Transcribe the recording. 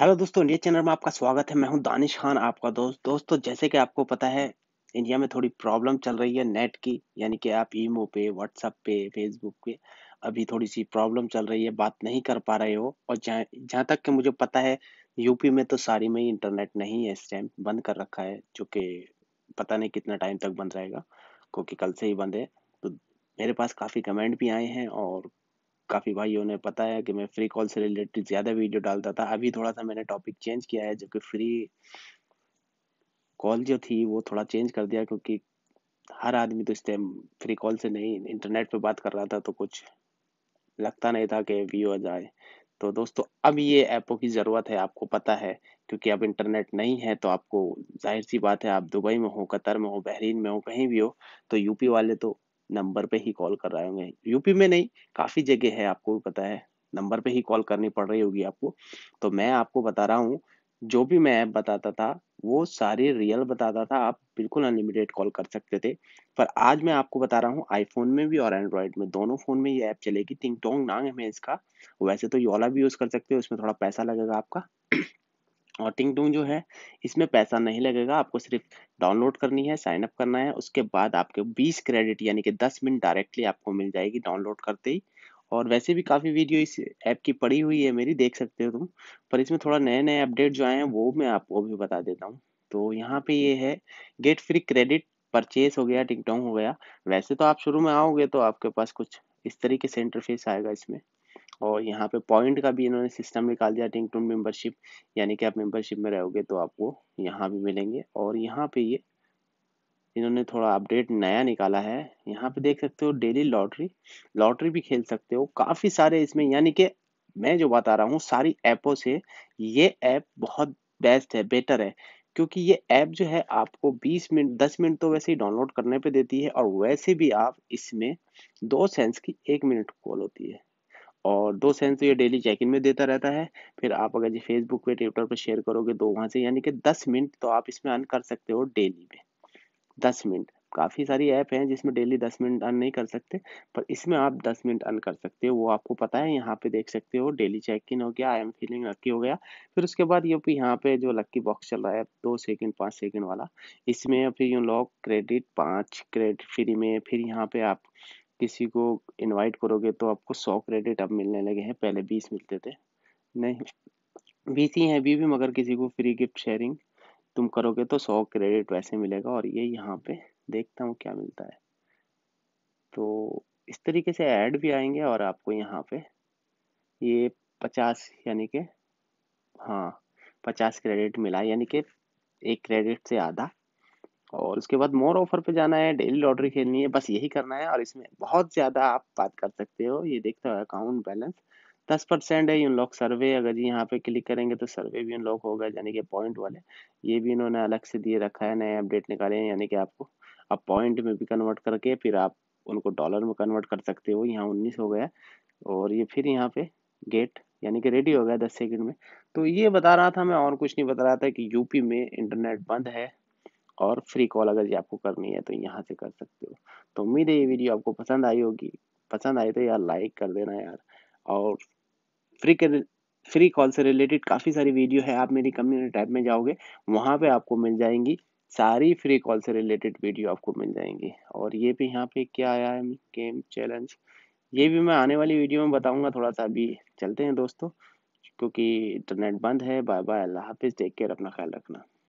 hello दोस्तों India channel में आपका स्वागत है मैं हूं दानिश खान आपका दोस्त दोस्तों जैसे कि आपको पता है इंडिया में थोड़ी प्रॉब्लम चल रही है नेट की यानी कि आप ईमो पे व्हाट्सअप पे फेसबुक पे अभी थोड़ी सी प्रॉब्लम चल रही है बात नहीं कर पा रहे हो और जहाँ जहाँ तक कि मुझे पता है यूपी में तो सारी में ही इंटरनेट नहीं है इस टाइम बंद कर रखा है जो कि पता नहीं कितना टाइम तक बंद रहेगा क्योंकि कल से ही बंद है तो मेरे पास काफ़ी कमेंट भी आए हैं और काफ़ी भाइयों ने पता है कि मैं फ्री कॉल से रिलेटेड ज़्यादा वीडियो डालता था अभी थोड़ा सा मैंने टॉपिक चेंज किया है जबकि फ्री कॉल जो थी वो थोड़ा चेंज कर दिया क्योंकि हर आदमी तो इस टाइम फ्री कॉल से नहीं इंटरनेट पे बात कर रहा था तो कुछ लगता नहीं था कि व्यूअर्स आए तो दोस्तों अब ये ऐपों की ज़रूरत है आपको पता है क्योंकि अब इंटरनेट नहीं है तो आपको जाहिर सी बात है आप दुबई में हो कतर में हो बहरीन में हो कहीं भी हो तो यूपी वाले तो नंबर पे ही कॉल कर रहे होंगे यूपी में नहीं काफ़ी जगह है आपको पता है नंबर पे ही कॉल करनी पड़ रही होगी आपको तो मैं आपको बता रहा हूँ जो भी मैं ऐप बताता था वो सारे रियल बताता था आप बिल्कुल अनलिमिटेड कॉल कर सकते थे पर आज मैं आपको बता रहा हूँ आईफोन में भी और एंड्रॉयड में दोनों फ़ोन में ये ऐप चलेगी टिंग टोंग नांग है इसका वैसे तो योला भी यूज़ कर सकते हो उसमें थोड़ा पैसा लगेगा आपका और टिंग टोंग जो है इसमें पैसा नहीं लगेगा आपको सिर्फ डाउनलोड करनी है साइन अप करना है उसके बाद आपके 20 क्रेडिट यानी कि 10 मिनट डायरेक्टली आपको मिल जाएगी डाउनलोड करते ही और वैसे भी काफ़ी वीडियो इस ऐप की पड़ी हुई है मेरी देख सकते हो तुम पर इसमें थोड़ा नए नए अपडेट जो आए हैं वो मैं आपको भी बता देता हूँ तो यहाँ पे ये है गेट फ्री क्रेडिट परचेज हो गया टोंग हो गया वैसे तो आप शुरू में आओगे तो आपके पास कुछ इस तरीके से इंटरफेस आएगा इसमें और यहाँ पे पॉइंट का भी इन्होंने सिस्टम निकाल दिया टिंग टून मेम्बरशिप यानी कि आप मेंबरशिप में रहोगे तो आपको यहाँ भी मिलेंगे और यहाँ पे ये इन्होंने थोड़ा अपडेट नया निकाला है यहाँ पे देख सकते हो डेली लॉटरी लॉटरी भी खेल सकते हो काफ़ी सारे इसमें यानी कि मैं जो बता रहा हूँ सारी ऐपों से ये ऐप बहुत बेस्ट है बेटर है क्योंकि ये ऐप जो है आपको 20 मिनट 10 मिनट तो वैसे ही डाउनलोड करने पे देती है और वैसे भी आप इसमें दो सेंस की एक मिनट कॉल होती है और दो सेंट तो ये डेली चेक इन में देता रहता है फिर आप अगर ये फेसबुक पे ट्विटर पे शेयर करोगे तो वहाँ से यानी कि दस मिनट तो आप इसमें अर्न कर सकते हो डेली में दस मिनट काफ़ी सारी ऐप हैं जिसमें डेली दस मिनट अर्न नहीं कर सकते पर इसमें आप दस मिनट अर्न कर सकते हो वो आपको पता है यहाँ पे देख सकते हो डेली चेक इन हो गया आई एम फीलिंग लक्की हो गया फिर उसके बाद ये भी यहाँ पे जो लक्की बॉक्स चल रहा है दो सेकंड पाँच सेकंड वाला इसमें फिर यू लॉक क्रेडिट पाँच क्रेडिट फ्री में फिर यहाँ पे आप किसी को इनवाइट करोगे तो आपको सौ क्रेडिट अब मिलने लगे हैं पहले बीस मिलते थे नहीं बीस ही हैं अभी भी मगर किसी को फ्री गिफ्ट शेयरिंग तुम करोगे तो सौ क्रेडिट वैसे मिलेगा और ये यहाँ पे देखता हूँ क्या मिलता है तो इस तरीके से ऐड भी आएंगे और आपको यहाँ पे ये पचास यानी कि हाँ पचास क्रेडिट मिला यानी कि एक क्रेडिट से आधा और उसके बाद मोर ऑफर पे जाना है डेली लॉटरी खेलनी है बस यही करना है और इसमें बहुत ज़्यादा आप बात कर सकते हो ये देखते हो अकाउंट बैलेंस दस परसेंट है यूनलॉक सर्वे अगर जी यहाँ पे क्लिक करेंगे तो सर्वे भी अनलॉक होगा यानी कि पॉइंट वाले ये भी इन्होंने अलग से दिए रखा है नए अपडेट निकाले हैं यानी कि आपको आप पॉइंट में भी कन्वर्ट करके फिर आप उनको डॉलर में कन्वर्ट कर सकते हो यहाँ उन्नीस हो गया और ये फिर यहाँ पे गेट यानी कि रेडी हो गया दस सेकंड में तो ये बता रहा था मैं और कुछ नहीं बता रहा था कि यूपी में इंटरनेट बंद है और फ्री कॉल अगर ये आपको करनी है तो यहाँ से कर सकते हो तो उम्मीद है ये वीडियो आपको पसंद आई होगी पसंद आई तो यार लाइक कर देना यार और फ्री के फ्री कॉल से रिलेटेड काफ़ी सारी वीडियो है आप मेरी कम्युनिटी टाइप में जाओगे वहाँ पे आपको मिल जाएंगी सारी फ्री कॉल से रिलेटेड वीडियो आपको मिल जाएंगी और ये भी यहाँ पे क्या आया है गेम चैलेंज ये भी मैं आने वाली वीडियो में बताऊँगा थोड़ा सा अभी चलते हैं दोस्तों क्योंकि इंटरनेट बंद है बाय बाय अल्लाह हाफिज़ देख के अपना ख्याल रखना